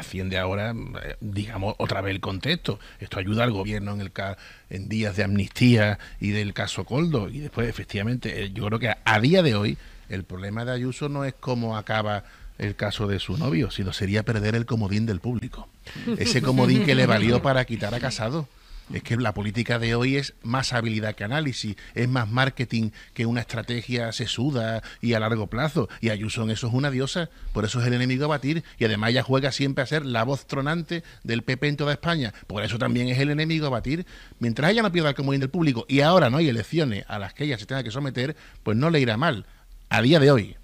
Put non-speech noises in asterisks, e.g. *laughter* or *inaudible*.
Asciende ahora, eh, digamos, otra vez el contexto. Esto ayuda al gobierno en, el en días de amnistía y del caso Coldo. Y después, efectivamente, eh, yo creo que a, a día de hoy el problema de Ayuso no es cómo acaba el caso de su novio, sino sería perder el comodín del público. *laughs* Ese comodín que le valió para quitar a Casado. Es que la política de hoy es más habilidad que análisis, es más marketing que una estrategia sesuda y a largo plazo. Y Ayuso en eso es una diosa, por eso es el enemigo a batir y además ella juega siempre a ser la voz tronante del PP en toda España. Por eso también es el enemigo a batir. Mientras ella no pierda el comodín del público y ahora no hay elecciones a las que ella se tenga que someter, pues no le irá mal a día de hoy.